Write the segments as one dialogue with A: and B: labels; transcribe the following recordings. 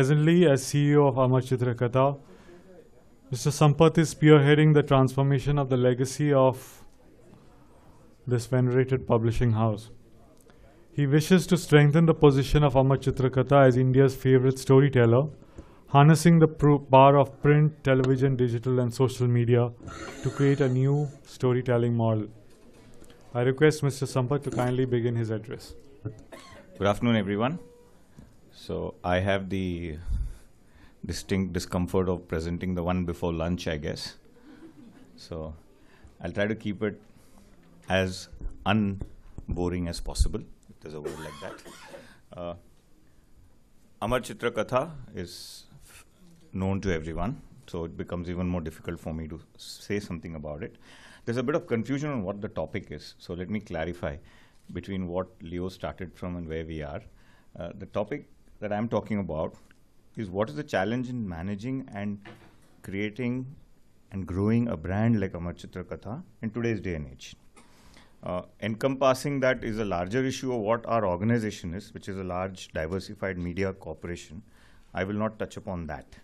A: presently as CEO of Amar Katha, Mr. Sampath is spearheading the transformation of the legacy of this venerated publishing house. He wishes to strengthen the position of Amar Katha as India's favorite storyteller, harnessing the power of print, television, digital, and social media to create a new storytelling model. I request Mr. Sampath to kindly begin his address. Good afternoon, everyone. So I have the distinct discomfort of presenting the one before lunch, I guess. So I'll try to keep it as unboring as possible, if there's a word like that. Uh, Amar Chitra Katha is known to everyone, so it becomes even more difficult for me to say something about it. There's a bit of confusion on what the topic is, so let me clarify between what Leo started from and where we are. Uh, the topic that I'm talking about is what is the challenge in managing and creating and growing a brand like Amar Chitra Katha in today's day and age. Uh, encompassing that is a larger issue of what our organization is, which is a large diversified media corporation. I will not touch upon that.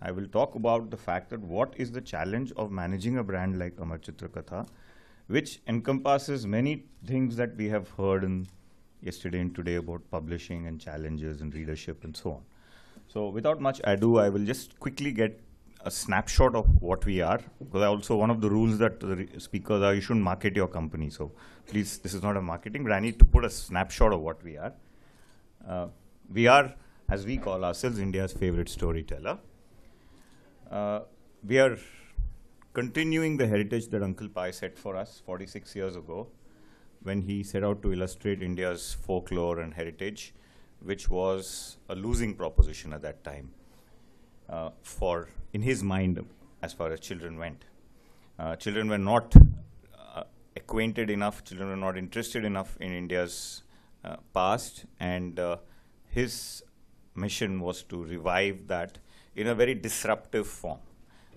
A: I will talk about the fact that what is the challenge of managing a brand like Amar Chitra Katha, which encompasses many things that we have heard in yesterday and today about publishing and challenges and readership and so on. So without much ado, I will just quickly get a snapshot of what we are. Because also one of the rules that the speakers are, you shouldn't market your company. So please, this is not a marketing, but I need to put a snapshot of what we are. Uh, we are, as we call ourselves, India's favorite storyteller. Uh, we are continuing the heritage that Uncle Pai set for us 46 years ago when he set out to illustrate India's folklore and heritage, which was a losing proposition at that time uh, for, in his mind, as far as children went. Uh, children were not uh, acquainted enough, children were not interested enough in India's uh, past, and uh, his mission was to revive that in a very disruptive form.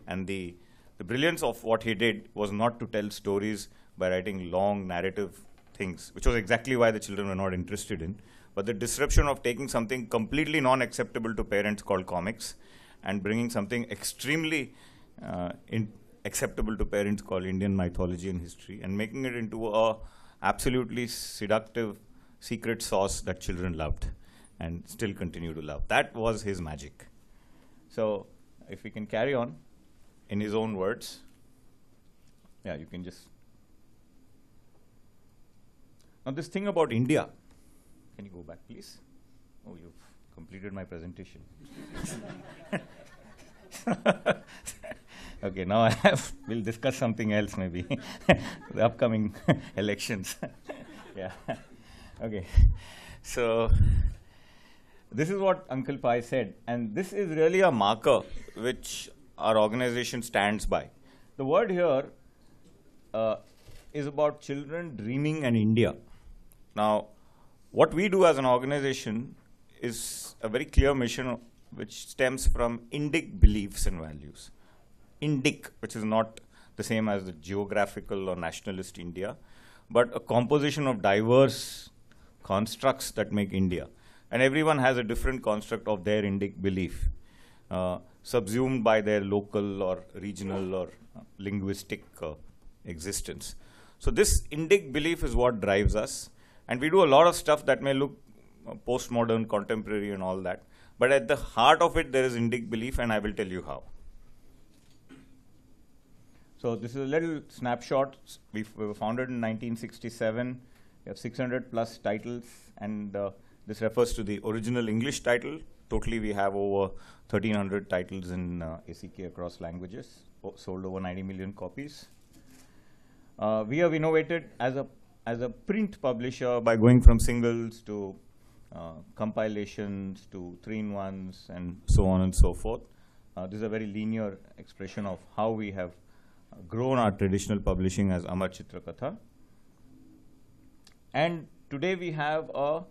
A: And the, the brilliance of what he did was not to tell stories by writing long narrative things, which was exactly why the children were not interested in. But the disruption of taking something completely non acceptable to parents called comics and bringing something extremely uh, acceptable to parents called Indian mythology and history and making it into a absolutely seductive secret sauce that children loved and still continue to love. That was his magic. So if we can carry on in his own words, yeah, you can just now this thing about India, can you go back please? Oh, you've completed my presentation. okay, now I have, we'll discuss something else maybe, the upcoming elections. yeah, okay. So this is what Uncle Pai said, and this is really a marker which our organization stands by. The word here uh, is about children dreaming and India. Now, what we do as an organization is a very clear mission which stems from Indic beliefs and values. Indic, which is not the same as the geographical or nationalist India, but a composition of diverse constructs that make India. And everyone has a different construct of their Indic belief, uh, subsumed by their local or regional or linguistic uh, existence. So this Indic belief is what drives us. And we do a lot of stuff that may look uh, postmodern, contemporary, and all that. But at the heart of it, there is Indic belief, and I will tell you how. So this is a little snapshot. We, we were founded in 1967. We have 600 plus titles, and uh, this refers to the original English title. Totally, we have over 1,300 titles in uh, ACK across languages, sold over 90 million copies. Uh, we have innovated as a as a print publisher by going from singles to uh, compilations to three-in-ones and so on and so forth. Uh, this is a very linear expression of how we have grown our traditional publishing as Amar Chitra Katha. And today we have a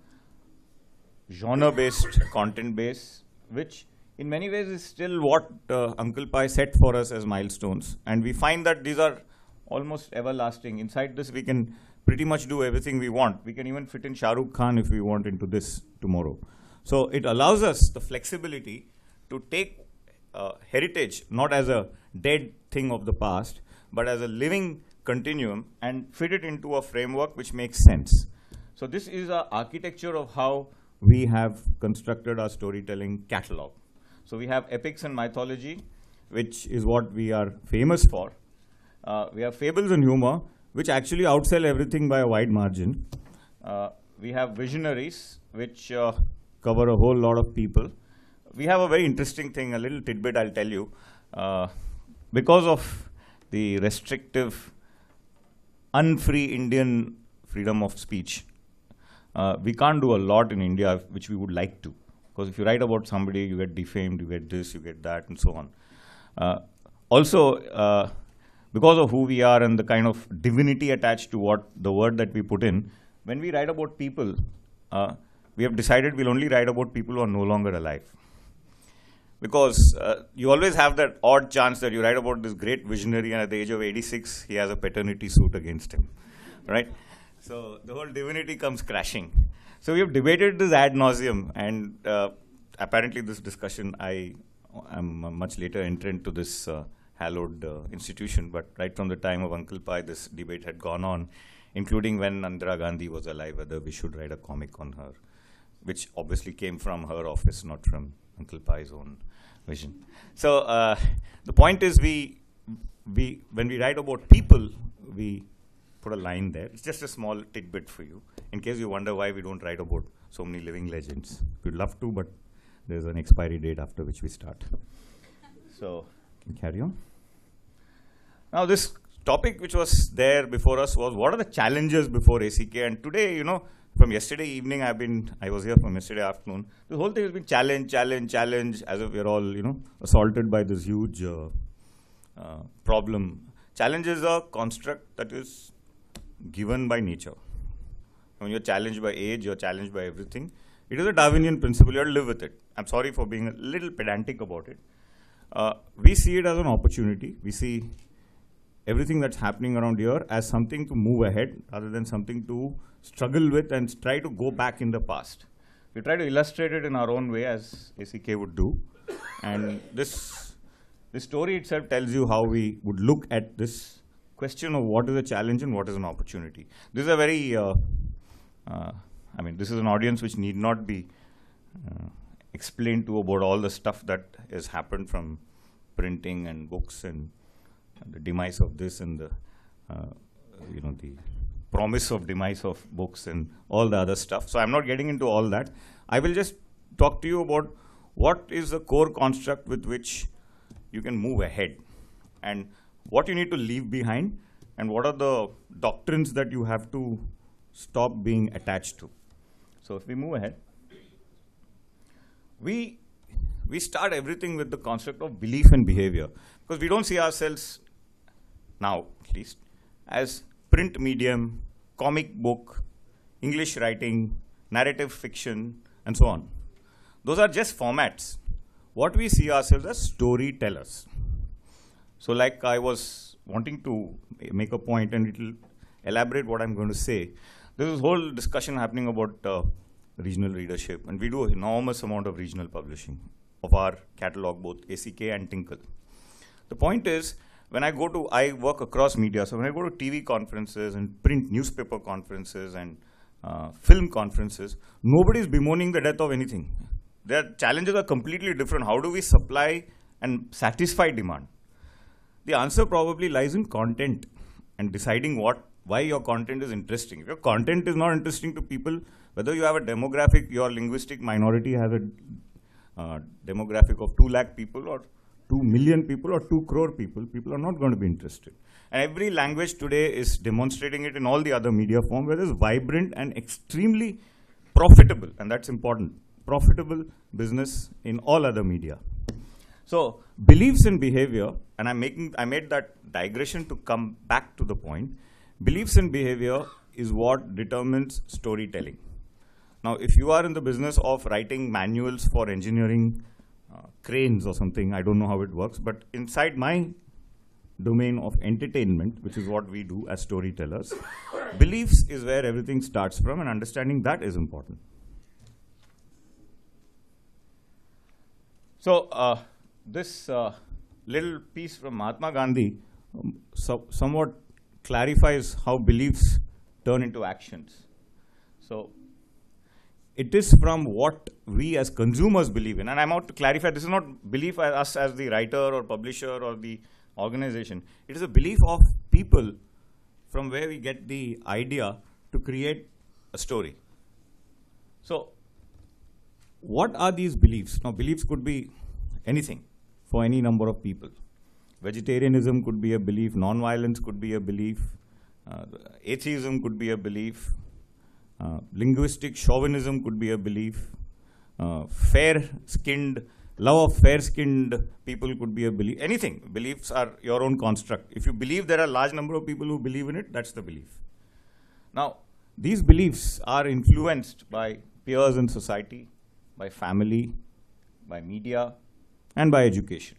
A: genre-based content base, which in many ways is still what uh, Uncle Pai set for us as milestones. And we find that these are almost everlasting. Inside this, we can pretty much do everything we want. We can even fit in Shahrukh Khan if we want into this tomorrow. So it allows us the flexibility to take uh, heritage not as a dead thing of the past, but as a living continuum and fit it into a framework which makes sense. So this is our architecture of how we have constructed our storytelling catalog. So we have epics and mythology, which is what we are famous for. Uh, we have fables and humor, which actually outsell everything by a wide margin. Uh, we have visionaries, which uh, cover a whole lot of people. We have a very interesting thing, a little tidbit I'll tell you. Uh, because of the restrictive, unfree Indian freedom of speech, uh, we can't do a lot in India, which we would like to. Because if you write about somebody, you get defamed, you get this, you get that, and so on. Uh, also, uh, because of who we are and the kind of divinity attached to what the word that we put in, when we write about people, uh, we have decided we'll only write about people who are no longer alive. Because uh, you always have that odd chance that you write about this great visionary and at the age of 86, he has a paternity suit against him, right? So the whole divinity comes crashing. So we have debated this ad nauseum, and uh, apparently this discussion, I am much later entered into this uh, hallowed uh, institution. But right from the time of Uncle Pai, this debate had gone on, including when Indira Gandhi was alive, whether we should write a comic on her, which obviously came from her office, not from Uncle Pai's own vision. So uh, the point is, we we when we write about people, we put a line there. It's just a small tidbit for you, in case you wonder why we don't write about so many living legends. We'd love to, but there's an expiry date after which we start. so can carry on. Now, this topic which was there before us was what are the challenges before ACK? And today, you know, from yesterday evening, I've been, I was here from yesterday afternoon. The whole thing has been challenge, challenge, challenge, as if we're all, you know, assaulted by this huge uh, uh, problem. Challenge is a construct that is given by nature. When you're challenged by age, you're challenged by everything. It is a Darwinian principle. You have to live with it. I'm sorry for being a little pedantic about it. Uh, we see it as an opportunity. We see everything that's happening around here as something to move ahead rather than something to struggle with and try to go back in the past. We try to illustrate it in our own way as ACK would do. and this, this story itself tells you how we would look at this question of what is a challenge and what is an opportunity. This is a very, uh, uh, I mean, this is an audience which need not be uh, explain to about all the stuff that has happened from printing and books and, and the demise of this and the uh, you know the promise of demise of books and all the other stuff. So I'm not getting into all that. I will just talk to you about what is the core construct with which you can move ahead and what you need to leave behind and what are the doctrines that you have to stop being attached to. So if we move ahead, we, we start everything with the concept of belief and behavior because we don't see ourselves now, at least, as print medium, comic book, English writing, narrative fiction, and so on. Those are just formats. What we see ourselves as storytellers. So, like I was wanting to make a point, and it'll elaborate what I'm going to say. There's a whole discussion happening about uh, regional readership, and we do an enormous amount of regional publishing of our catalog, both ACK and Tinkle. The point is, when I go to, I work across media, so when I go to TV conferences and print newspaper conferences and uh, film conferences, nobody is bemoaning the death of anything. Their challenges are completely different. How do we supply and satisfy demand? The answer probably lies in content and deciding what why your content is interesting. If your content is not interesting to people, whether you have a demographic, your linguistic minority has a uh, demographic of 2 lakh people or 2 million people or 2 crore people, people are not going to be interested. And every language today is demonstrating it in all the other media form where it's vibrant and extremely profitable, and that's important, profitable business in all other media. So beliefs and behavior, and I'm making, I made that digression to come back to the point, Beliefs and behavior is what determines storytelling. Now, if you are in the business of writing manuals for engineering uh, cranes or something, I don't know how it works, but inside my domain of entertainment, which is what we do as storytellers, beliefs is where everything starts from, and understanding that is important. So, uh, this uh, little piece from Mahatma Gandhi um, so somewhat clarifies how beliefs turn into actions. So it is from what we as consumers believe in. And I'm out to clarify, this is not belief as us as the writer or publisher or the organization. It is a belief of people from where we get the idea to create a story. So what are these beliefs? Now, beliefs could be anything for any number of people. Vegetarianism could be a belief, non-violence could be a belief, uh, atheism could be a belief, uh, linguistic chauvinism could be a belief, uh, fair-skinned, love of fair-skinned people could be a belief, anything. Beliefs are your own construct. If you believe there are large number of people who believe in it, that's the belief. Now, these beliefs are influenced by peers in society, by family, by media, and by education.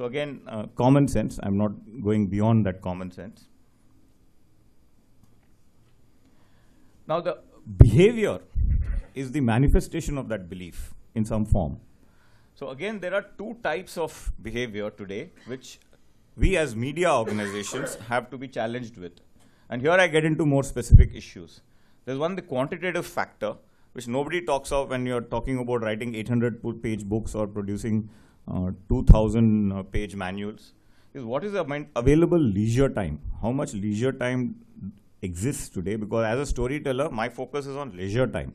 A: So again, uh, common sense. I'm not going beyond that common sense. Now the behavior is the manifestation of that belief in some form. So again, there are two types of behavior today which we as media organizations have to be challenged with. And here I get into more specific issues. There's one, the quantitative factor, which nobody talks of when you're talking about writing 800 page books or producing 2,000 uh, page manuals, is what is the available leisure time? How much leisure time exists today? Because as a storyteller, my focus is on leisure time.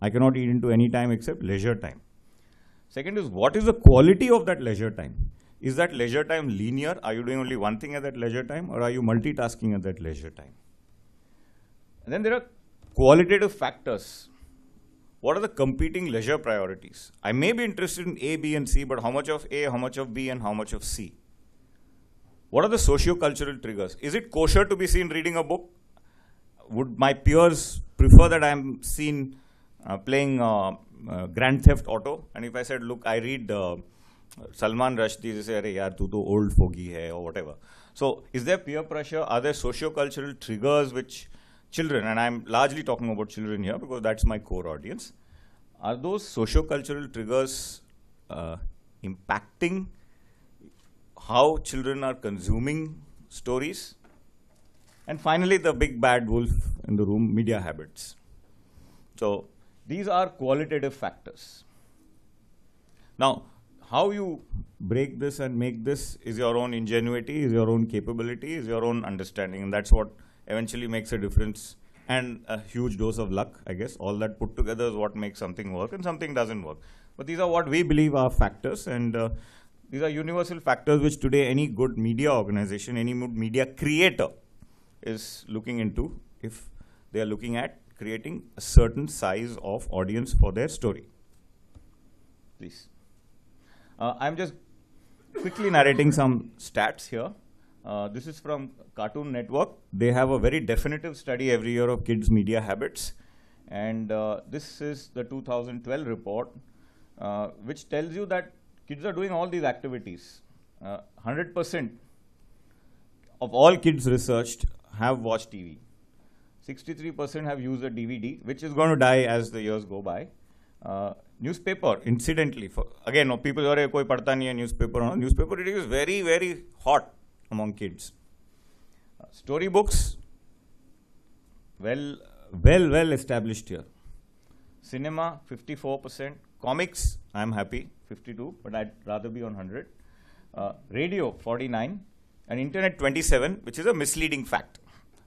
A: I cannot eat into any time except leisure time. Second is what is the quality of that leisure time? Is that leisure time linear? Are you doing only one thing at that leisure time or are you multitasking at that leisure time? And then there are qualitative factors what are the competing leisure priorities? I may be interested in A, B, and C, but how much of A, how much of B, and how much of C? What are the socio-cultural triggers? Is it kosher to be seen reading a book? Would my peers prefer that I'm seen uh, playing uh, uh, Grand Theft Auto? And if I said, look, I read uh, Salman Rushdie, they say, yaar, tu to old fogey hai, or whatever. So is there peer pressure? Are there socio-cultural triggers which children, and I'm largely talking about children here because that's my core audience, are those sociocultural triggers uh, impacting how children are consuming stories? And finally, the big bad wolf in the room, media habits. So these are qualitative factors. Now, how you break this and make this is your own ingenuity, is your own capability, is your own understanding, and that's what eventually makes a difference and a huge dose of luck, I guess. All that put together is what makes something work and something doesn't work. But these are what we believe are factors and uh, these are universal factors which today any good media organization, any media creator is looking into if they are looking at creating a certain size of audience for their story. Please. Uh, I'm just quickly narrating some stats here. Uh, this is from Cartoon Network. They have a very definitive study every year of kids' media habits. And uh, this is the 2012 report, uh, which tells you that kids are doing all these activities. 100% uh, of all kids researched have watched TV. 63% have used a DVD, which is going to die as the years go by. Uh, newspaper, incidentally, for, again, people are, koi padta newspaper. No, newspaper, it is very, very hot among kids. Uh, storybooks, well, well, well established here. Cinema, 54%. Comics, I'm happy, 52, but I'd rather be on 100. Uh, radio, 49. And internet, 27, which is a misleading fact.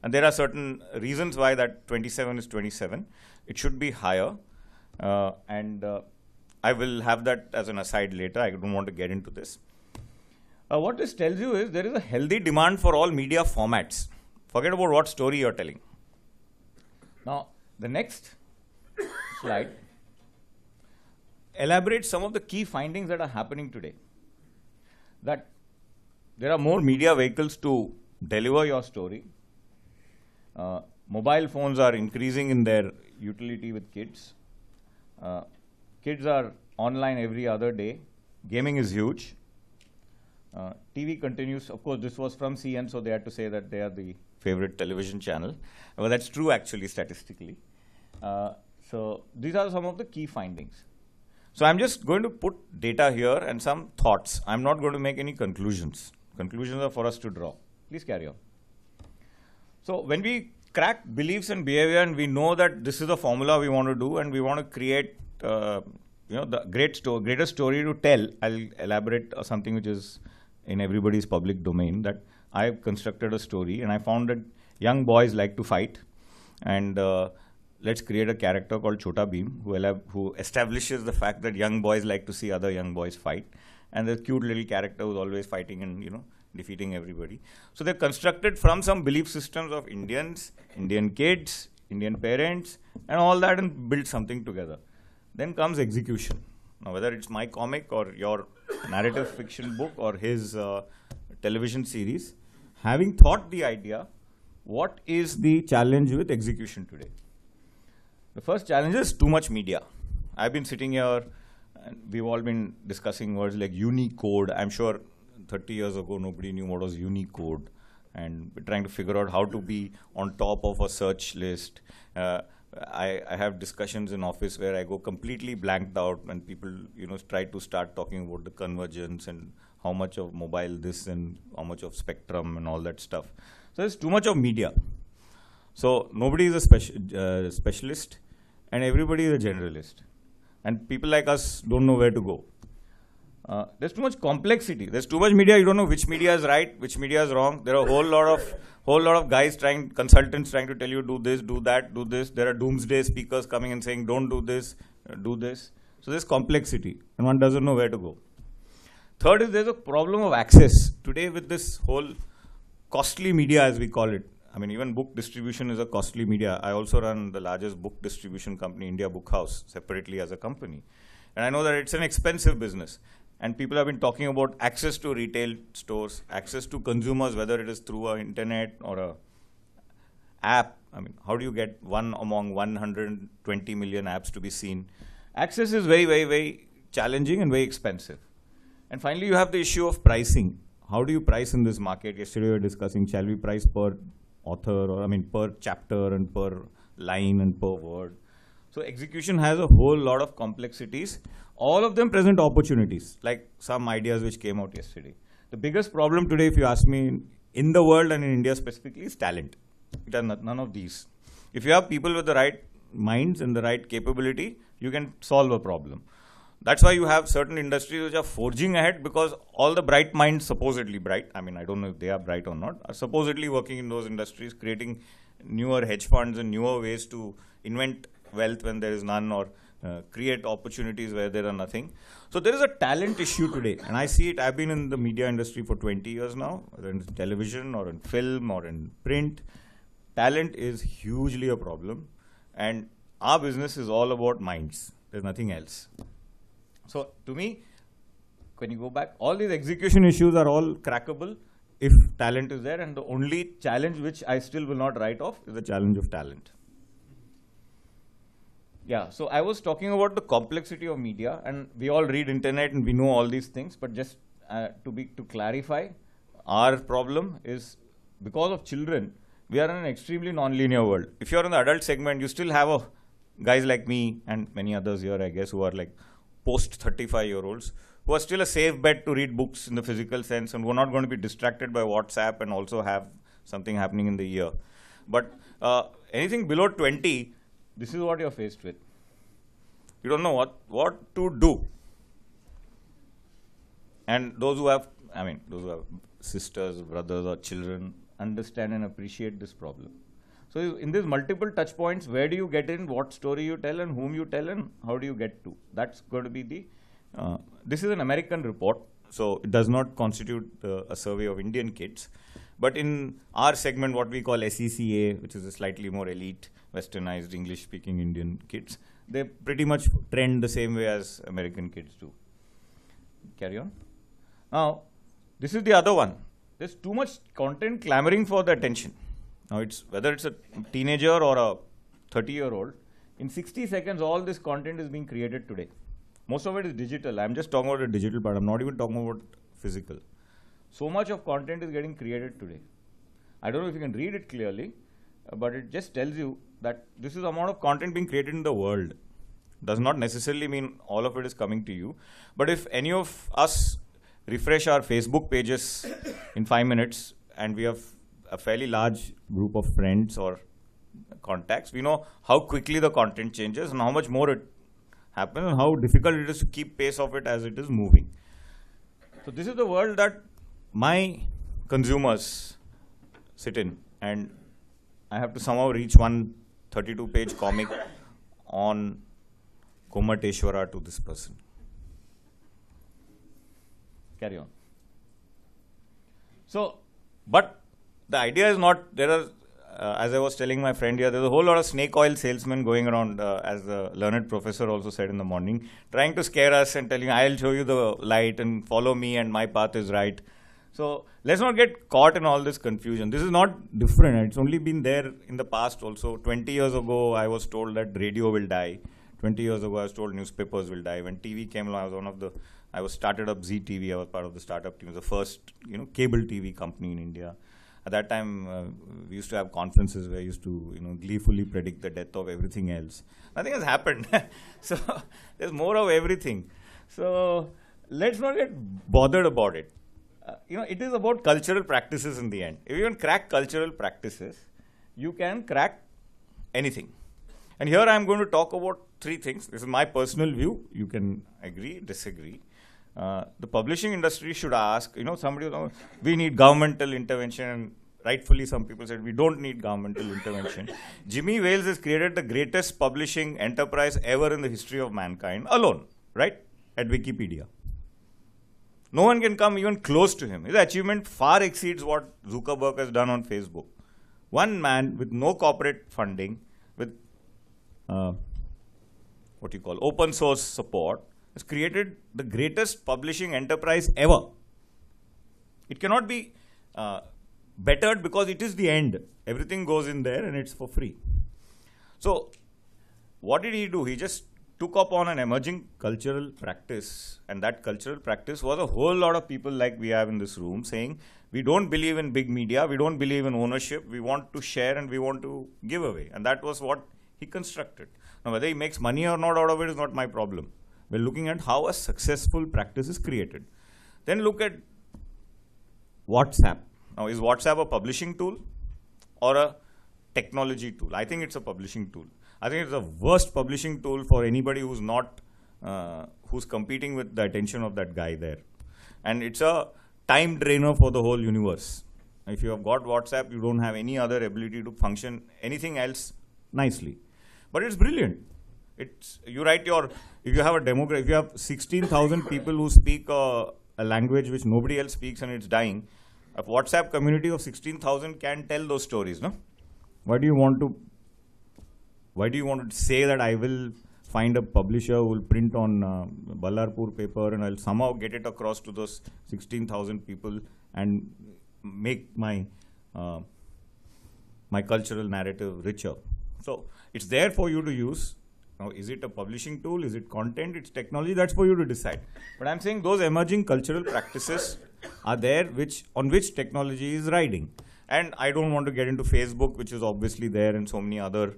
A: And there are certain reasons why that 27 is 27. It should be higher. Uh, and uh, I will have that as an aside later. I don't want to get into this. Uh, what this tells you is there is a healthy demand for all media formats. Forget about what story you're telling. Now, the next slide elaborates some of the key findings that are happening today. That there are more media vehicles to deliver your story. Uh, mobile phones are increasing in their utility with kids. Uh, kids are online every other day. Gaming is huge. Uh, TV continues. Of course, this was from CN, so they had to say that they are the favorite television channel. Well, that's true actually statistically. Uh, so these are some of the key findings. So I'm just going to put data here and some thoughts. I'm not going to make any conclusions. Conclusions are for us to draw. Please carry on. So when we crack beliefs and behavior and we know that this is the formula we want to do and we want to create uh, you know the great sto greater story to tell, I'll elaborate uh, something which is in everybody's public domain that I constructed a story and I found that young boys like to fight and uh, let's create a character called Chota Beam, who, have, who establishes the fact that young boys like to see other young boys fight and the cute little character who's always fighting and you know defeating everybody. So they're constructed from some belief systems of Indians, Indian kids, Indian parents and all that and build something together. Then comes execution. Now whether it's my comic or your narrative fiction book or his uh, television series, having thought the idea, what is the challenge with execution today? The first challenge is too much media. I've been sitting here, and we've all been discussing words like Unicode. I'm sure 30 years ago, nobody knew what was Unicode. And we're trying to figure out how to be on top of a search list. Uh, I, I, have discussions in office where I go completely blanked out when people, you know, try to start talking about the convergence and how much of mobile this and how much of spectrum and all that stuff. So there's too much of media. So nobody is a speci uh, specialist and everybody is a generalist. And people like us don't know where to go. Uh, there's too much complexity. There's too much media. You don't know which media is right, which media is wrong. There are a whole lot of whole lot of guys trying, consultants trying to tell you do this, do that, do this. There are doomsday speakers coming and saying don't do this, uh, do this. So there's complexity, and one doesn't know where to go. Third is there's a problem of access today with this whole costly media, as we call it. I mean, even book distribution is a costly media. I also run the largest book distribution company, India Book House, separately as a company. And I know that it's an expensive business. And people have been talking about access to retail stores, access to consumers, whether it is through an internet or a app. I mean, how do you get one among 120 million apps to be seen? Access is very, very, very challenging and very expensive. And finally, you have the issue of pricing. How do you price in this market? Yesterday, we were discussing shall we price per author or, I mean, per chapter and per line and per word. So execution has a whole lot of complexities. All of them present opportunities, like some ideas which came out yesterday. The biggest problem today, if you ask me, in the world and in India specifically, is talent. It are none of these. If you have people with the right minds and the right capability, you can solve a problem. That's why you have certain industries which are forging ahead because all the bright minds, supposedly bright, I mean, I don't know if they are bright or not, are supposedly working in those industries, creating newer hedge funds and newer ways to invent wealth when there is none or uh, create opportunities where there are nothing. So there is a talent issue today, and I see it. I've been in the media industry for 20 years now, whether in television or in film or in print. Talent is hugely a problem, and our business is all about minds. There's nothing else. So to me, when you go back, all these execution issues are all crackable if talent is there, and the only challenge which I still will not write off is the challenge of talent. Yeah, so I was talking about the complexity of media, and we all read internet and we know all these things, but just uh, to be to clarify, our problem is because of children, we are in an extremely nonlinear world. If you're in the adult segment, you still have a, guys like me and many others here, I guess, who are like post 35 year olds who are still a safe bet to read books in the physical sense and who are not going to be distracted by WhatsApp and also have something happening in the ear. But uh, anything below 20, this is what you're faced with. You don't know what, what to do. And those who have, I mean, those who have sisters, brothers, or children understand and appreciate this problem. So in these multiple touch points, where do you get in, what story you tell, and whom you tell, and how do you get to? That's going to be the. Uh, this is an American report, so it does not constitute uh, a survey of Indian kids. But in our segment, what we call SECA, which is a slightly more elite, westernized, English speaking Indian kids, they pretty much trend the same way as American kids do. Carry on. Now, this is the other one. There's too much content clamoring for the attention. Now, it's whether it's a teenager or a 30 year old, in 60 seconds, all this content is being created today. Most of it is digital. I'm just talking about the digital part. I'm not even talking about physical. So much of content is getting created today. I don't know if you can read it clearly, uh, but it just tells you that this is the amount of content being created in the world. Does not necessarily mean all of it is coming to you. But if any of us refresh our Facebook pages in five minutes and we have a fairly large group of friends or contacts, we know how quickly the content changes and how much more it happens and how difficult it is to keep pace of it as it is moving. So this is the world that my consumers sit in and I have to somehow reach one 32 page comic on Komateshwara to this person. Carry on. So, but the idea is not, there are, uh, as I was telling my friend here, there's a whole lot of snake oil salesmen going around, uh, as the learned professor also said in the morning, trying to scare us and telling, I'll show you the light and follow me and my path is right. So let's not get caught in all this confusion. This is not different. It's only been there in the past also. 20 years ago, I was told that radio will die. 20 years ago, I was told newspapers will die. When TV came along, I was one of the, I was started up ZTV. I was part of the startup team, the first, you know, cable TV company in India. At that time, uh, we used to have conferences where I used to, you know, gleefully predict the death of everything else. Nothing has happened. so there's more of everything. So let's not get bothered about it you know, it is about cultural practices in the end. If you can crack cultural practices, you can crack anything. And here I'm going to talk about three things. This is my personal view. You can agree, disagree. Uh, the publishing industry should ask, you know, somebody, was, we need governmental intervention. And rightfully, some people said we don't need governmental intervention. Jimmy Wales has created the greatest publishing enterprise ever in the history of mankind alone, right? At Wikipedia. No one can come even close to him. His achievement far exceeds what Zuckerberg has done on Facebook. One man with no corporate funding, with uh, what you call open source support, has created the greatest publishing enterprise ever. It cannot be uh, bettered because it is the end. Everything goes in there and it's for free. So, what did he do? He just took up on an emerging cultural practice, and that cultural practice was a whole lot of people like we have in this room saying, we don't believe in big media, we don't believe in ownership, we want to share and we want to give away. And that was what he constructed. Now, whether he makes money or not out of it is not my problem. We're looking at how a successful practice is created. Then look at WhatsApp. Now, is WhatsApp a publishing tool or a technology tool? I think it's a publishing tool. I think it's the worst publishing tool for anybody who's not uh, who's competing with the attention of that guy there, and it's a time drainer for the whole universe. If you have got WhatsApp, you don't have any other ability to function anything else nicely. But it's brilliant. It's you write your if you have a demographic, if you have 16,000 people who speak a, a language which nobody else speaks and it's dying, a WhatsApp community of 16,000 can tell those stories, no? Why do you want to why do you want to say that I will find a publisher who will print on uh, Ballarpur paper and I'll somehow get it across to those 16,000 people and make my uh, my cultural narrative richer. So it's there for you to use. Now, is it a publishing tool? Is it content? It's technology. That's for you to decide. But I'm saying those emerging cultural practices are there, which on which technology is riding. And I don't want to get into Facebook, which is obviously there, and so many other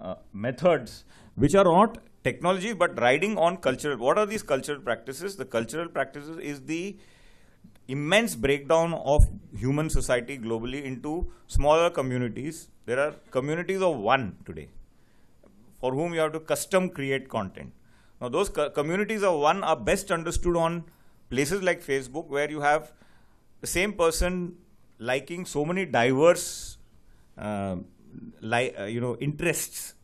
A: uh, methods which are not technology but riding on cultural. What are these cultural practices? The cultural practices is the immense breakdown of human society globally into smaller communities. There are communities of one today for whom you have to custom create content. Now, those co communities of one are best understood on places like Facebook, where you have the same person liking so many diverse uh, li- uh, you know interests,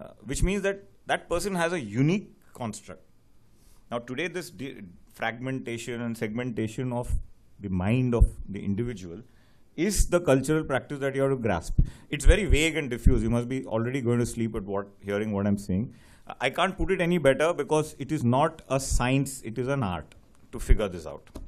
A: uh, which means that that person has a unique construct. Now today, this de- fragmentation and segmentation of the mind of the individual is the cultural practice that you have to grasp. It's very vague and diffuse. You must be already going to sleep at what hearing what I'm saying. I can't put it any better because it is not a science; it is an art to figure this out.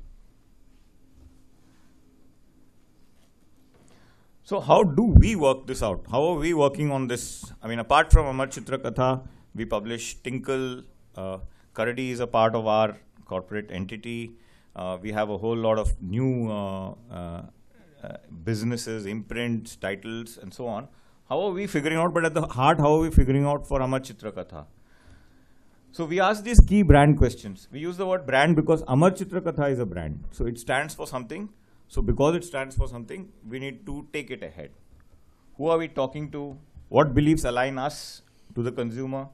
A: So how do we work this out? How are we working on this? I mean, apart from Amar Chitra Katha, we publish Tinkle. Uh, Karadi is a part of our corporate entity. Uh, we have a whole lot of new uh, uh, uh, businesses, imprints, titles, and so on. How are we figuring out? But at the heart, how are we figuring out for Amar Chitra Katha? So we ask these key brand questions. We use the word brand because Amar Chitra Katha is a brand. So it stands for something so because it stands for something, we need to take it ahead. Who are we talking to? What beliefs align us to the consumer?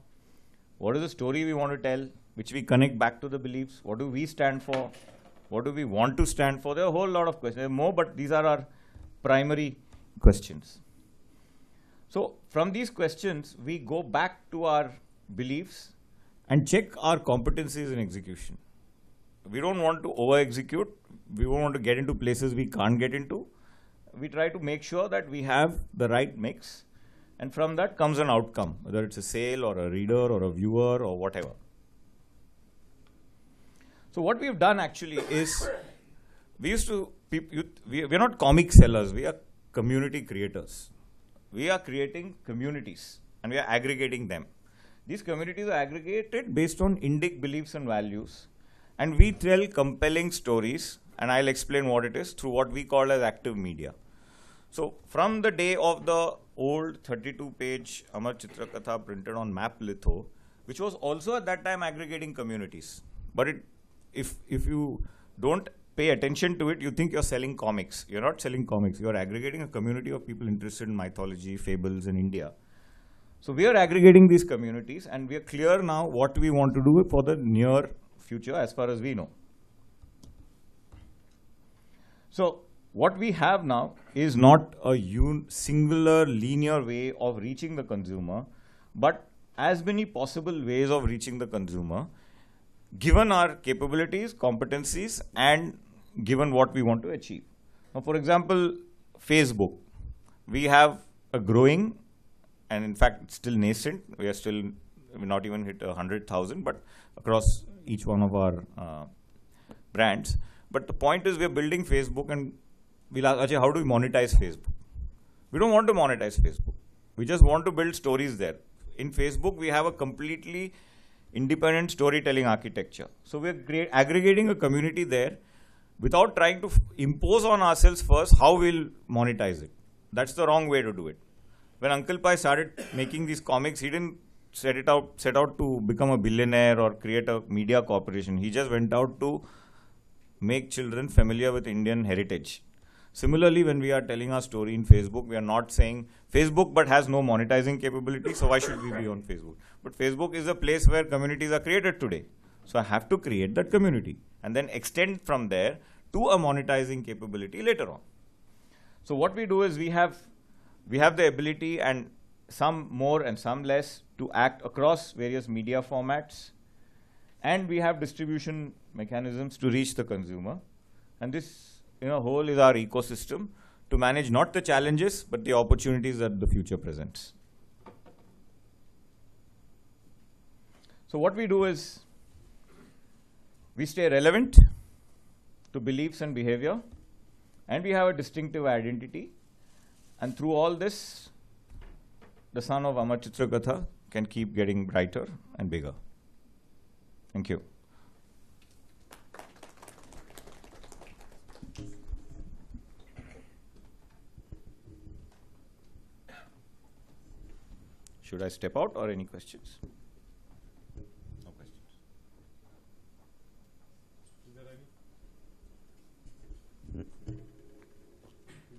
A: What is the story we want to tell, which we connect back to the beliefs? What do we stand for? What do we want to stand for? There are a whole lot of questions. There are more, but these are our primary questions. So from these questions, we go back to our beliefs and check our competencies in execution we don't want to over execute. We don't want to get into places we can't get into. We try to make sure that we have the right mix. And from that comes an outcome, whether it's a sale or a reader or a viewer or whatever. So what we've done actually is we used to, we're not comic sellers, we are community creators. We are creating communities and we are aggregating them. These communities are aggregated based on indic beliefs and values and we tell compelling stories, and I'll explain what it is, through what we call as active media. So from the day of the old 32-page Amar Chitra Katha printed on map litho, which was also at that time aggregating communities. But it, if, if you don't pay attention to it, you think you're selling comics. You're not selling comics. You're aggregating a community of people interested in mythology, fables in India. So we are aggregating these communities, and we are clear now what we want to do for the near future as far as we know. So what we have now is not a singular linear way of reaching the consumer, but as many possible ways of reaching the consumer, given our capabilities, competencies, and given what we want to achieve. Now, for example, Facebook. We have a growing, and in fact, still nascent. We are still we not even hit 100,000, but across each one of our uh, brands. But the point is we're building Facebook and we'll ask, Ajay, how do we monetize Facebook? We don't want to monetize Facebook. We just want to build stories there. In Facebook, we have a completely independent storytelling architecture. So we're great aggregating a community there without trying to impose on ourselves first how we'll monetize it. That's the wrong way to do it. When Uncle Pai started making these comics, he didn't set it out set out to become a billionaire or create a media corporation. He just went out to make children familiar with Indian heritage. Similarly, when we are telling our story in Facebook, we are not saying Facebook but has no monetizing capability, so why should we be on Facebook? But Facebook is a place where communities are created today. So I have to create that community and then extend from there to a monetizing capability later on. So what we do is we have we have the ability and some more and some less to act across various media formats. And we have distribution mechanisms to reach the consumer. And this in a whole is our ecosystem to manage not the challenges, but the opportunities that the future presents. So what we do is we stay relevant to beliefs and behavior, and we have a distinctive identity. And through all this, the son of Amarchitra can keep getting brighter and bigger. Thank you. Should I step out or any questions? No questions. Is there any? Is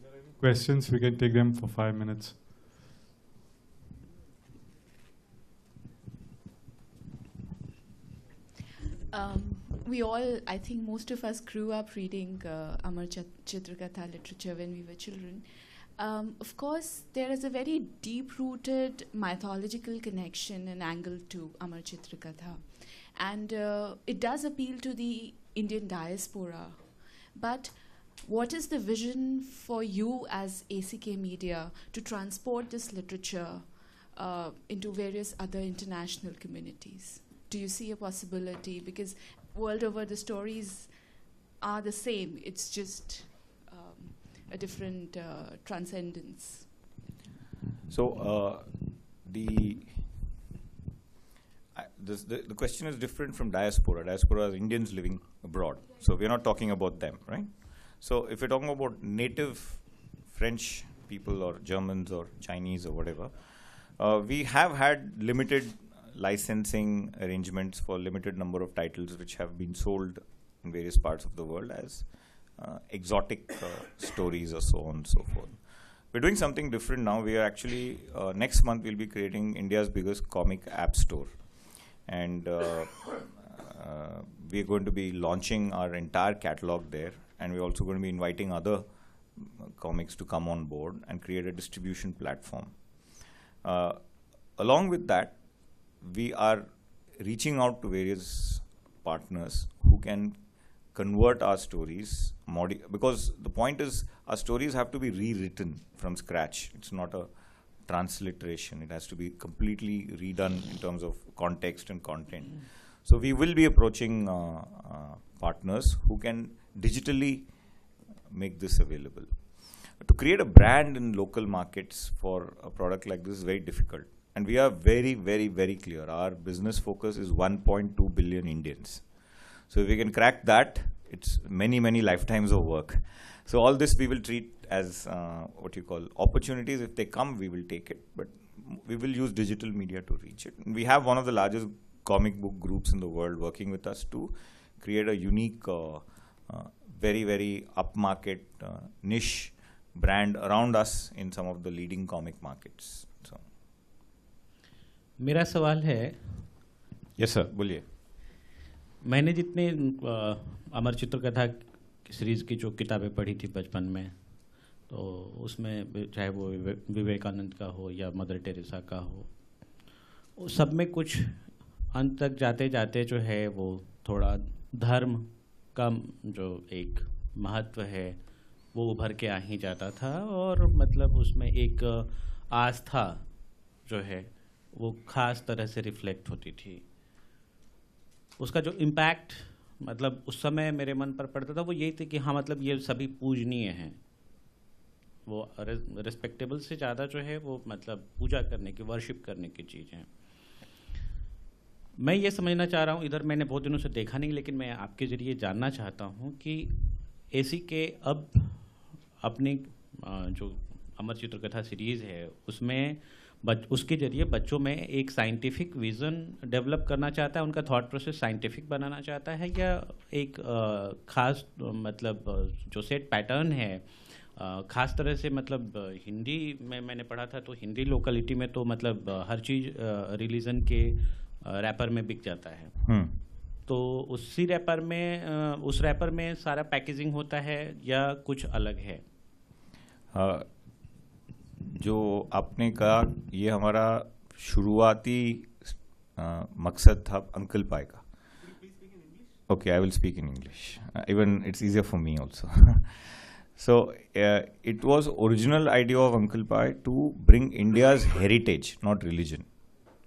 A: there any? Questions, we can take them for five minutes.
B: Um, we all, I think most of us grew up reading uh, Amar Chit- Chitrakatha literature when we were children. Um, of course, there is a very deep rooted mythological connection and angle to Amar Chitrakatha. And uh, it does appeal to the Indian diaspora. But what is the vision for you as ACK Media to transport this literature uh, into various other international communities? do you see a possibility? Because world over, the stories are the same. It's just um, a different uh, transcendence.
A: So uh, the, this, the the question is different from diaspora. Diaspora is Indians living abroad, so we're not talking about them, right? So if we're talking about native French people or Germans or Chinese or whatever, uh, we have had limited licensing arrangements for limited number of titles which have been sold in various parts of the world as uh, exotic uh, stories or so on and so forth. We're doing something different now. We are actually, uh, next month we'll be creating India's biggest comic app store. And uh, uh, we're going to be launching our entire catalog there. And we're also going to be inviting other uh, comics to come on board and create a distribution platform. along with that, we are reaching out to various partners who can convert our stories, because the point is our stories have to be rewritten from scratch. It's not a transliteration. It has to be completely redone in terms of context and content. So we will be approaching uh, uh, partners who can digitally make this available. To create a brand in local markets for a product like this is very difficult and we are very, very, very clear. Our business focus is 1.2 billion Indians. So if we can crack that, it's many, many lifetimes of work. So all this we will treat as uh, what you call opportunities. If they come, we will take it. But we will use digital media to reach it. And we have one of the largest comic book groups in the world working with us to create a unique, uh, uh, very, very upmarket uh, niche brand around us in some of the leading comic markets.
C: मेरा सवाल है yes sir
A: बोलिए मैंने जितने
C: अमर चित्र कथा series की जो किताबें पढ़ी थी बचपन में तो उसमें चाहे वो विवेकानंद का हो या मदर टेरेसा का हो सब में कुछ अंत तक जाते जाते जो है वो थोड़ा धर्म का जो एक महत्व है वो उभर के आ ही जाता था और मतलब उसमें एक आस्था जो है वो ख़ास तरह से रिफ्लेक्ट होती थी उसका जो इम्पैक्ट मतलब उस समय मेरे मन पर पड़ता था वो यही थी कि हाँ मतलब ये सभी पूजनीय हैं वो रिस्पेक्टेबल से ज़्यादा जो है वो मतलब पूजा करने की वर्शिप करने की चीज़ है मैं ये समझना चाह रहा हूँ इधर मैंने बहुत दिनों से देखा नहीं लेकिन मैं आपके ज़रिए जानना चाहता हूँ कि ए के अब अपनी जो अमर चित्रकथा सीरीज़ है उसमें बच उसके जरिए बच्चों में एक साइंटिफिक विज़न डेवलप करना चाहता है उनका थॉट प्रोसेस साइंटिफिक बनाना चाहता है या एक ख़ास मतलब जो सेट पैटर्न है ख़ास तरह से मतलब हिंदी में मैंने पढ़ा था तो हिंदी लोकेलिटी में तो मतलब हर चीज़ रिलीजन के रैपर में बिक जाता है हम्म। तो उसी रैपर में उस रैपर में सारा पैकेजिंग होता है या कुछ अलग है
A: जो आपने कहा ये हमारा शुरुआती आ, मकसद था अंकल पाए का okay I will speak in English even it's easy for me also so it was original idea of uncle Pai to bring India's heritage not religion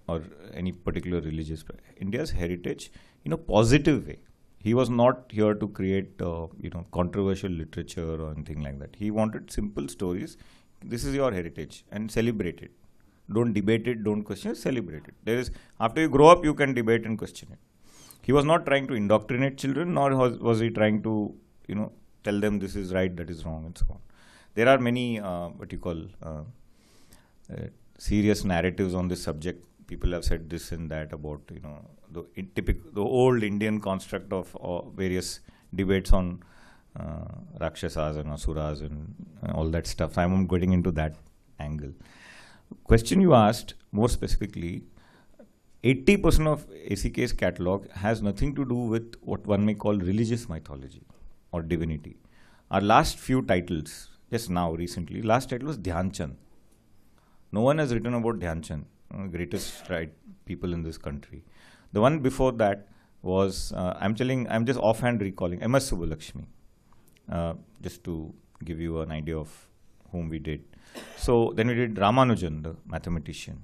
A: or any particular religious India's heritage in a positive way he was not here to create you know controversial literature or anything like that he wanted simple stories This is your heritage and celebrate it. Don't debate it, don't question it, celebrate it. There is, after you grow up, you can debate and question it. He was not trying to indoctrinate children, nor was, was he trying to, you know, tell them this is right, that is wrong, and so on. There are many, uh, what you call, uh, uh, serious narratives on this subject. People have said this and that about, you know, the, typical, the old Indian construct of uh, various debates on uh, Rakshasas and Asuras and uh, all that stuff. So I'm getting into that angle. Question you asked more specifically 80% of ACK's catalog has nothing to do with what one may call religious mythology or divinity. Our last few titles, just now recently, last title was Dhyan No one has written about Dhyan greatest right, people in this country. The one before that was, uh, I'm telling, I'm just offhand recalling, M.S. Subbulakshmi uh, just to give you an idea of whom we did. So then we did Ramanujan, the mathematician.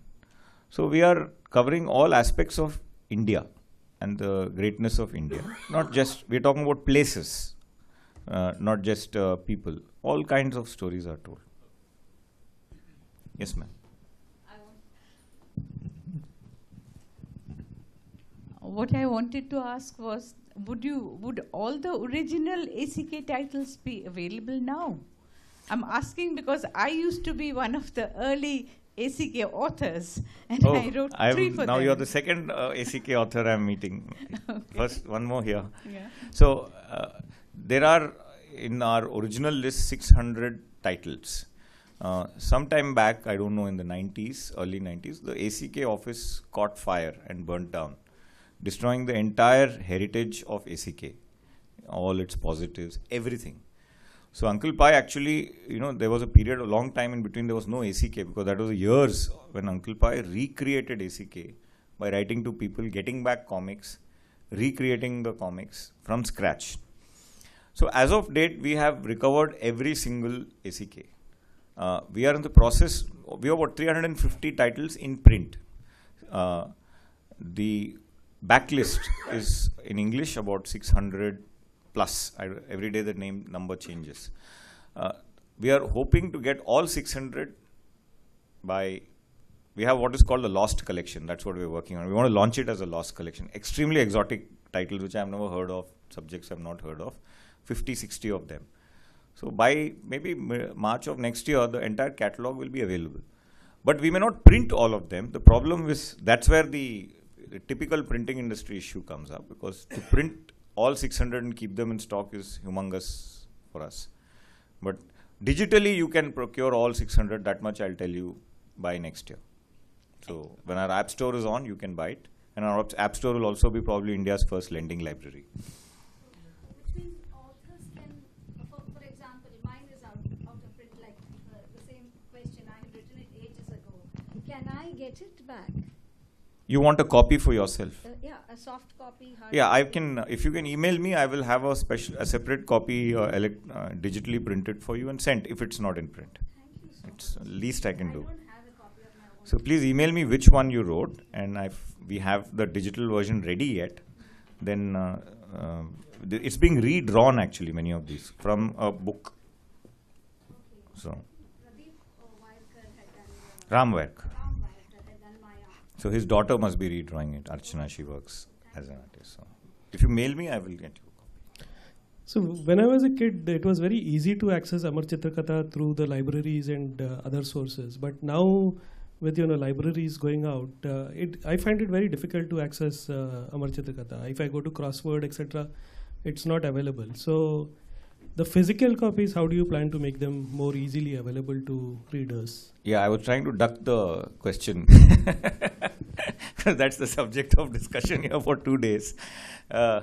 A: So we are covering all aspects of India and the greatness of India. not just, we're talking about places, uh, not just uh, people. All kinds of stories are told. Yes, ma'am.
D: What I wanted to ask was would you would all the original ACK titles be available now? I'm asking because I used to be one of the early ACK authors, and oh, I wrote 3 I'm for now them. you're the
A: second uh, ACK author I'm meeting. okay. First, one more here. Yeah. So uh, there are in our original list 600 titles. Uh, sometime back, I don't know, in the 90s, early 90s, the ACK office caught fire and burnt down destroying the entire heritage of ACK, all its positives, everything. So Uncle Pi actually, you know, there was a period, a long time in between, there was no ACK because that was years when Uncle Pi recreated ACK by writing to people, getting back comics, recreating the comics from scratch. So as of date, we have recovered every single ACK. Uh, we are in the process, we have about 350 titles in print. Uh, the backlist is in English about 600 plus. I, every day the name number changes. Uh, we are hoping to get all 600 by we have what is called the lost collection. That's what we're working on. We want to launch it as a lost collection. Extremely exotic titles which I've never heard of, subjects I've not heard of, 50, 60 of them. So by maybe March of next year, the entire catalog will be available. But we may not print all of them. The problem is that's where the the typical printing industry issue comes up because to print all 600 and keep them in stock is humongous for us. But digitally, you can procure all 600. That much I'll tell you by next year. So when our app store is on, you can buy it. And our app store will also be probably India's first lending library. get it back. You want a copy for yourself? Uh, yeah, a soft copy. yeah, I can. Uh, if you can email me, I will have a special, a separate copy, uh, elect, uh, digitally printed for you and sent. If it's not in print, so it's least I can I do. So please email me which one you wrote, and if we have the digital version ready yet, then uh, uh, th it's being redrawn actually many of these from a book. Okay. So. Oh, Ramwerk. So his daughter must be redrawing it. Archana, she works as an artist. So if you mail me, I will get you. a copy.
C: So when I was a kid, it was very easy to access Amar Chitrakatha through the libraries and uh, other sources. But now, with you know libraries going out, uh, it I find it very difficult to access uh, Amar Chitrakatha. If I go to Crossword, etc., it's not available. So the physical copies, how do you plan to make them more easily available to readers?
A: Yeah, I was trying to duck the question. That's the subject of discussion here for two days. Uh,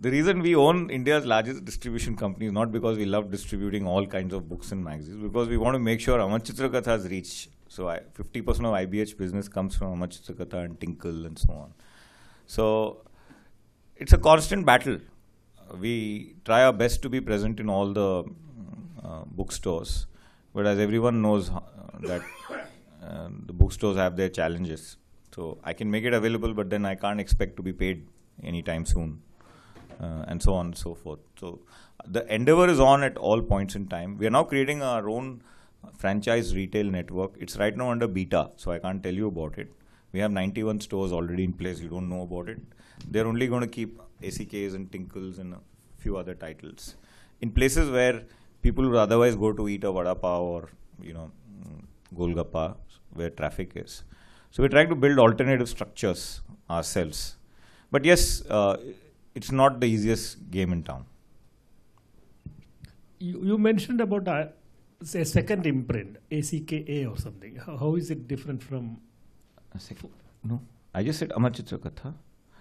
A: the reason we own India's largest distribution company is not because we love distributing all kinds of books and magazines, because we want to make sure Amar Chitrakatha's reach. So 50% of IBH business comes from Amar Chitrakatha and Tinkle and so on. So it's a constant battle we try our best to be present in all the uh, bookstores, but as everyone knows uh, that uh, the bookstores have their challenges. So I can make it available, but then I can't expect to be paid anytime soon, uh, and so on and so forth. So the endeavor is on at all points in time. We are now creating our own franchise retail network. It's right now under beta, so I can't tell you about it. We have 91 stores already in place. You don't know about it. They're only going to keep ACKs and Tinkles and a few other titles. In places where people would otherwise go to eat a vada pav or, you know, mm, golgappa, where traffic is. So we're trying to build alternative structures ourselves. But yes, uh, it's not the easiest game in town. You, you mentioned about uh, a second imprint, ACKA or something. How, how is it different from... A second, no, I just said Amar Katha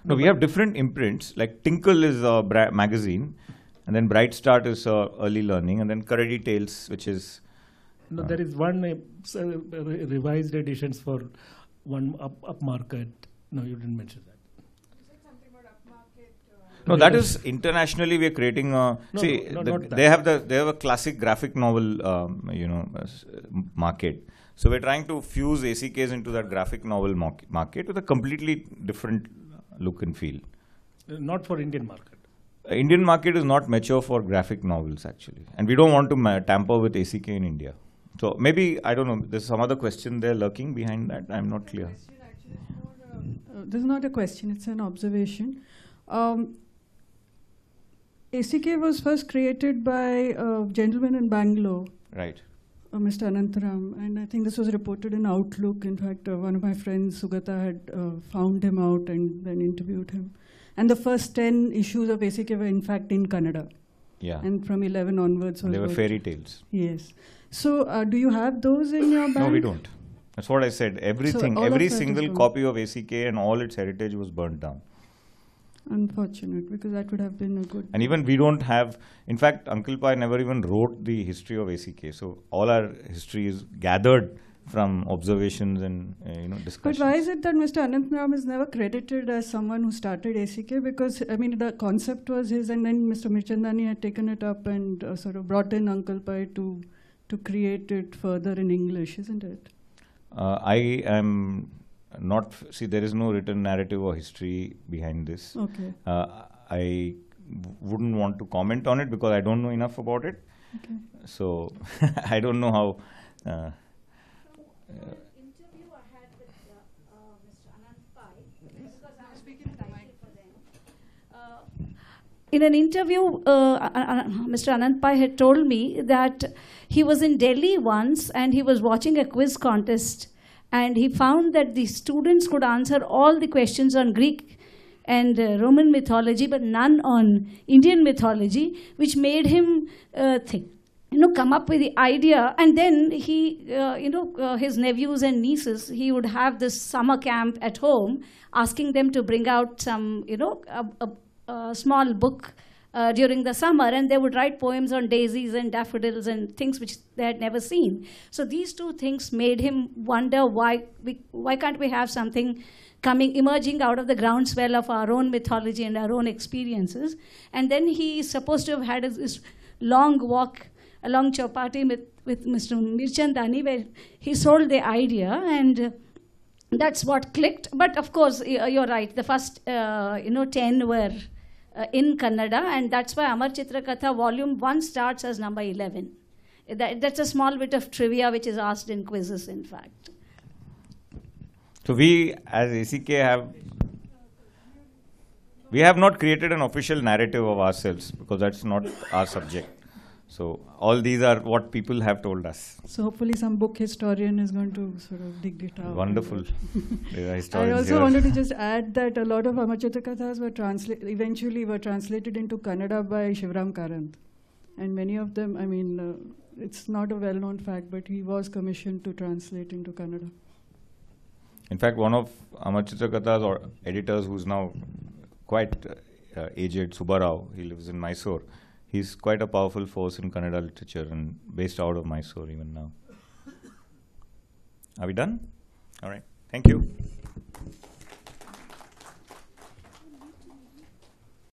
A: no, we have different imprints. Like Tinkle is a magazine, and then Bright Start is uh, early learning, and then Karadi Tales, which is. No,
C: uh, there is one uh, uh revised editions for one up upmarket.
A: No, you didn't mention that. No, that is internationally we are creating a. Uh, no, see, no, the, they have the they have a classic graphic novel, um, you know, uh, market. So we're trying to fuse ACKs into that graphic novel market with a completely different look and feel. Uh, not for Indian market. Uh, Indian market is not mature for graphic novels actually, and we don't want to tamper with ACK in India. So maybe I don't know. There's some other question there lurking behind that. I'm not clear. uh,
D: this is not a question. It's an observation. Um, ACK was first created by a uh, gentleman in Bangalore. Right uh, Mr. Anantaram, and I think this was reported in Outlook. In fact, uh, one of my friends, Sugata, had uh, found him out and then interviewed him. And the first 10 issues of ACK were, in fact, in Canada. Yeah. And from 11 onwards. They were fairy tales. Yes. So, uh, do you have those in your bag? No, we
A: don't. That's what I said. Everything, so every single copy of ACK and all its heritage was burnt down.
D: Unfortunate, because that would have been a good. And
A: even we don't have, in fact, Uncle Pai never even wrote the history of ACK. So all our history is gathered from observations and uh, you know discussions.
D: But why is it that Mr. Anant is never credited as someone who started ACK? Because I mean the concept was his, and then Mr. Mirchandani had taken it up and uh, sort of brought in Uncle Pai to to create it further in English, isn't it?
A: Uh, I am not see there is no written narrative or history behind this. Okay. Uh, I wouldn't want to comment on it because I don't know enough about it. Okay. So I don't know how. Uh, uh,
B: in an interview, uh, uh, uh, uh Mr. Anand Pai had told me that he was in Delhi once and he was watching a quiz contest and he found that the students could answer all the questions on Greek and uh, Roman mythology, but none on Indian mythology, which made him uh, think, you know, come up with the idea. And then he, uh, you know, uh, his nephews and nieces, he would have this summer camp at home, asking them to bring out some, you know, a, a, a small book uh, during the summer, and they would write poems on daisies and daffodils and things which they had never seen. So these two things made him wonder why we, why can't we have something coming emerging out of the groundswell of our own mythology and our own experiences. And then he is supposed to have had this long walk along Chowpatty with, with Mr. Mirchandani, where he sold the idea and. Uh, that's what clicked, but of course, you're right. The first, uh, you know, ten were uh, in Kannada, and that's why Amar Chitra Katha Volume 1 starts as number 11. That, that's a small bit of trivia which is asked in quizzes, in fact.
A: So we, as ACK, have we have not created an official narrative of ourselves because that's not our subject. So all these are what people have told us.
B: So
D: hopefully some book historian is going to sort of dig it out. Wonderful. I also here. wanted to just add that a lot of Amachitra were translated, eventually were translated into Kannada by Shivram Karanth. And many of them, I mean, uh, it's not a well-known fact, but he was commissioned to translate into Kannada.
A: In fact, one of Amachitra or editors who's now quite uh, aged, Subbarao, he lives in Mysore, he's quite a powerful force in Kannada literature and based out of Mysore even now. Are we done? All right. Thank you.